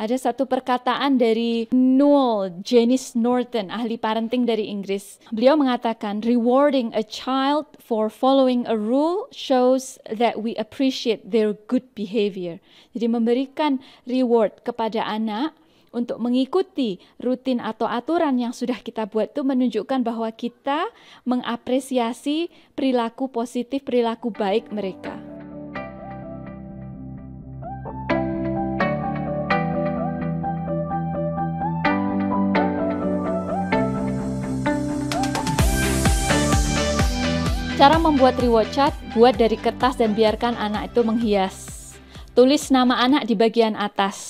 ada satu perkataan dari Noel Janice Norton, ahli parenting dari Inggris. Beliau mengatakan, rewarding a child for following a rule shows that we appreciate their good behavior. Jadi memberikan reward kepada anak untuk mengikuti rutin atau aturan yang sudah kita buat itu menunjukkan bahwa kita mengapresiasi perilaku positif, perilaku baik mereka. Cara membuat reward chart, buat dari kertas dan biarkan anak itu menghias. Tulis nama anak di bagian atas,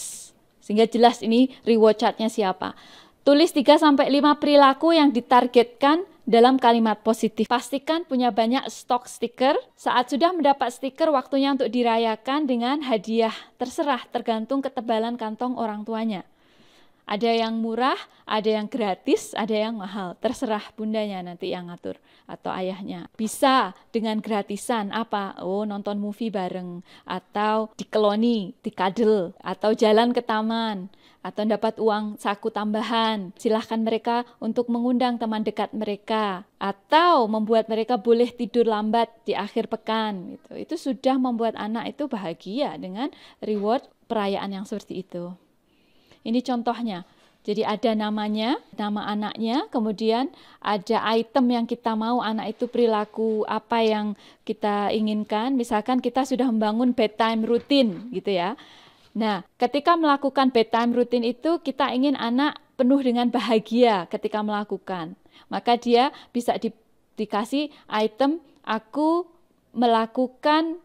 sehingga jelas ini reward chartnya siapa. Tulis 3-5 perilaku yang ditargetkan dalam kalimat positif. Pastikan punya banyak stok stiker. Saat sudah mendapat stiker, waktunya untuk dirayakan dengan hadiah. Terserah, tergantung ketebalan kantong orang tuanya. Ada yang murah, ada yang gratis, ada yang mahal. Terserah bundanya nanti yang ngatur atau ayahnya. Bisa dengan gratisan apa? Oh, nonton movie bareng atau dikeloni, dikadel atau jalan ke taman atau dapat uang saku tambahan. Silahkan mereka untuk mengundang teman dekat mereka atau membuat mereka boleh tidur lambat di akhir pekan gitu. Itu sudah membuat anak itu bahagia dengan reward perayaan yang seperti itu. Ini contohnya. Jadi ada namanya, nama anaknya, kemudian ada item yang kita mau anak itu perilaku apa yang kita inginkan. Misalkan kita sudah membangun bedtime routine, gitu ya. Nah, ketika melakukan bedtime routine itu kita ingin anak penuh dengan bahagia ketika melakukan. Maka dia bisa di, dikasih item aku melakukan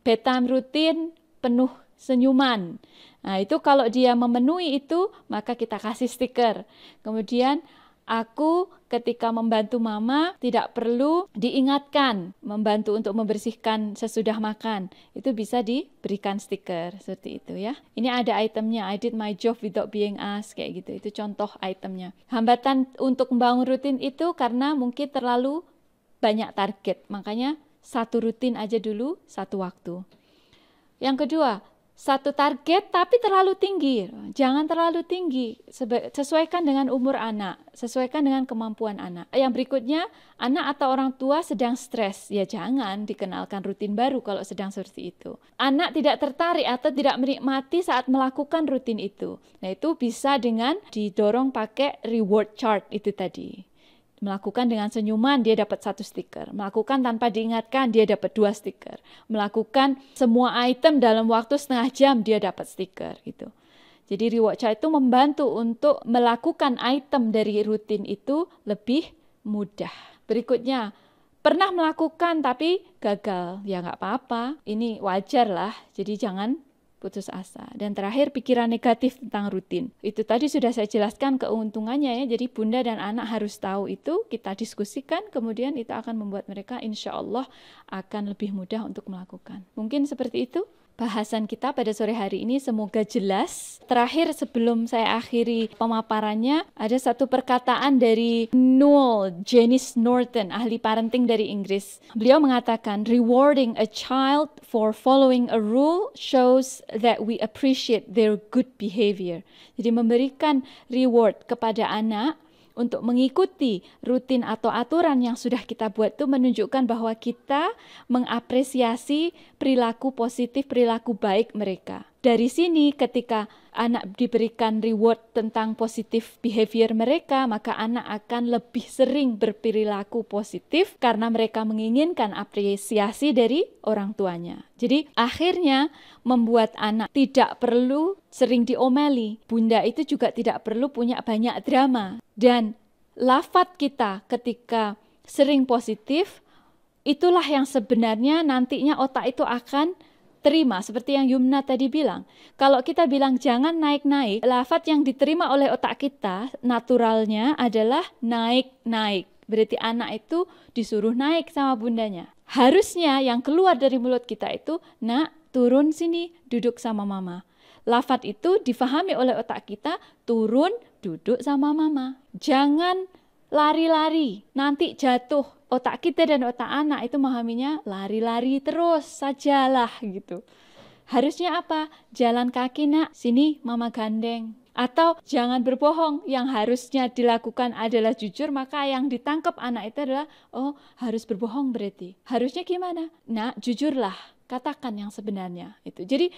bedtime routine penuh senyuman. Nah, itu kalau dia memenuhi itu, maka kita kasih stiker. Kemudian aku ketika membantu mama tidak perlu diingatkan membantu untuk membersihkan sesudah makan. Itu bisa diberikan stiker seperti itu ya. Ini ada itemnya I did my job without being asked kayak gitu. Itu contoh itemnya. Hambatan untuk membangun rutin itu karena mungkin terlalu banyak target. Makanya satu rutin aja dulu satu waktu. Yang kedua, satu target tapi terlalu tinggi. Jangan terlalu tinggi. Sesuaikan dengan umur anak, sesuaikan dengan kemampuan anak. Yang berikutnya, anak atau orang tua sedang stres, ya jangan dikenalkan rutin baru kalau sedang seperti itu. Anak tidak tertarik atau tidak menikmati saat melakukan rutin itu. Nah, itu bisa dengan didorong pakai reward chart itu tadi. Melakukan dengan senyuman, dia dapat satu stiker. Melakukan tanpa diingatkan, dia dapat dua stiker. Melakukan semua item dalam waktu setengah jam, dia dapat stiker. Gitu. Jadi reward chart itu membantu untuk melakukan item dari rutin itu lebih mudah. Berikutnya, pernah melakukan tapi gagal. Ya nggak apa-apa, ini wajar lah. Jadi jangan putus asa. Dan terakhir pikiran negatif tentang rutin. Itu tadi sudah saya jelaskan keuntungannya ya. Jadi bunda dan anak harus tahu itu, kita diskusikan, kemudian itu akan membuat mereka insya Allah akan lebih mudah untuk melakukan. Mungkin seperti itu bahasan kita pada sore hari ini semoga jelas. Terakhir sebelum saya akhiri pemaparannya, ada satu perkataan dari Noel Janice Norton, ahli parenting dari Inggris. Beliau mengatakan, "Rewarding a child for following a rule shows that we appreciate their good behavior." Jadi memberikan reward kepada anak untuk mengikuti rutin atau aturan yang sudah kita buat itu menunjukkan bahwa kita mengapresiasi perilaku positif, perilaku baik mereka dari sini ketika anak diberikan reward tentang positif behavior mereka, maka anak akan lebih sering berperilaku positif karena mereka menginginkan apresiasi dari orang tuanya. Jadi akhirnya membuat anak tidak perlu sering diomeli. Bunda itu juga tidak perlu punya banyak drama. Dan lafat kita ketika sering positif, itulah yang sebenarnya nantinya otak itu akan terima seperti yang Yumna tadi bilang. Kalau kita bilang jangan naik-naik, lafat yang diterima oleh otak kita naturalnya adalah naik-naik. Berarti anak itu disuruh naik sama bundanya. Harusnya yang keluar dari mulut kita itu, nak turun sini, duduk sama mama. Lafat itu difahami oleh otak kita, turun, duduk sama mama. Jangan lari-lari, nanti jatuh. Otak kita dan otak anak itu memahaminya lari-lari terus sajalah gitu. Harusnya apa? Jalan kaki nak, sini mama gandeng. Atau jangan berbohong, yang harusnya dilakukan adalah jujur, maka yang ditangkap anak itu adalah, oh harus berbohong berarti. Harusnya gimana? Nak, jujurlah, katakan yang sebenarnya. itu Jadi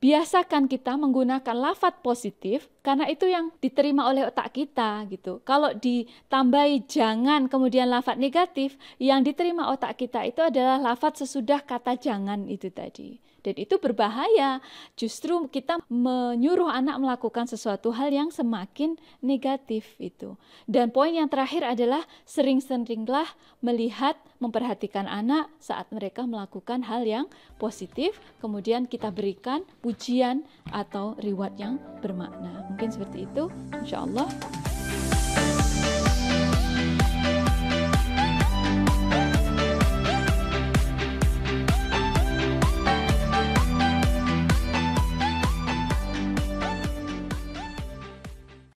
biasakan kita menggunakan lafat positif karena itu yang diterima oleh otak kita gitu. Kalau ditambahi jangan kemudian lafat negatif, yang diterima otak kita itu adalah lafat sesudah kata jangan itu tadi. Dan itu berbahaya. Justru kita menyuruh anak melakukan sesuatu hal yang semakin negatif itu. Dan poin yang terakhir adalah sering-seringlah melihat, memperhatikan anak saat mereka melakukan hal yang positif, kemudian kita berikan pujian atau reward yang bermakna. Mungkin seperti itu. Insya Allah.